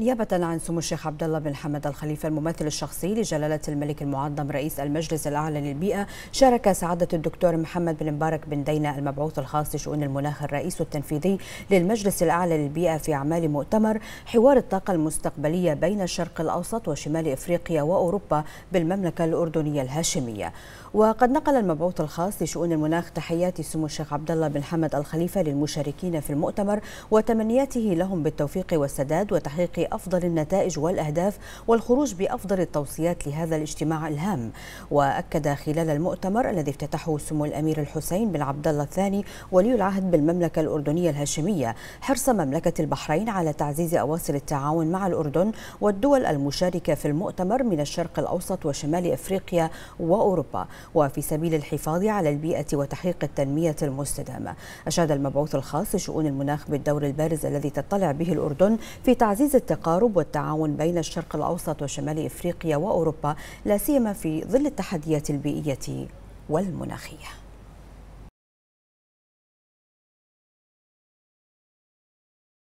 نيابة عن سمو الشيخ عبد الله بن حمد الخليفة الممثل الشخصي لجلالة الملك المعظم رئيس المجلس الأعلى للبيئة شارك سعادة الدكتور محمد بن مبارك بن دينا المبعوث الخاص لشؤون المناخ الرئيس التنفيذي للمجلس الأعلى للبيئة في أعمال مؤتمر حوار الطاقة المستقبلية بين الشرق الأوسط وشمال إفريقيا وأوروبا بالمملكة الأردنية الهاشمية وقد نقل المبعوث الخاص لشؤون المناخ تحيات سمو الشيخ عبد الله بن حمد الخليفة للمشاركين في المؤتمر وتمنياته لهم بالتوفيق والسداد وتحقيق بأفضل النتائج والأهداف والخروج بأفضل التوصيات لهذا الاجتماع الهام وأكد خلال المؤتمر الذي افتتحه سمو الأمير الحسين بن عبد الله الثاني ولي العهد بالمملكة الأردنية الهاشمية حرص مملكة البحرين على تعزيز أواصر التعاون مع الأردن والدول المشاركة في المؤتمر من الشرق الأوسط وشمال إفريقيا وأوروبا وفي سبيل الحفاظ على البيئة وتحقيق التنمية المستدامة أشاد المبعوث الخاص لشؤون المناخ بالدور البارز الذي تطلع به الأردن في تعزيز التقدم التقارب والتعاون بين الشرق الأوسط وشمال إفريقيا وأوروبا لا سيما في ظل التحديات البيئية والمناخية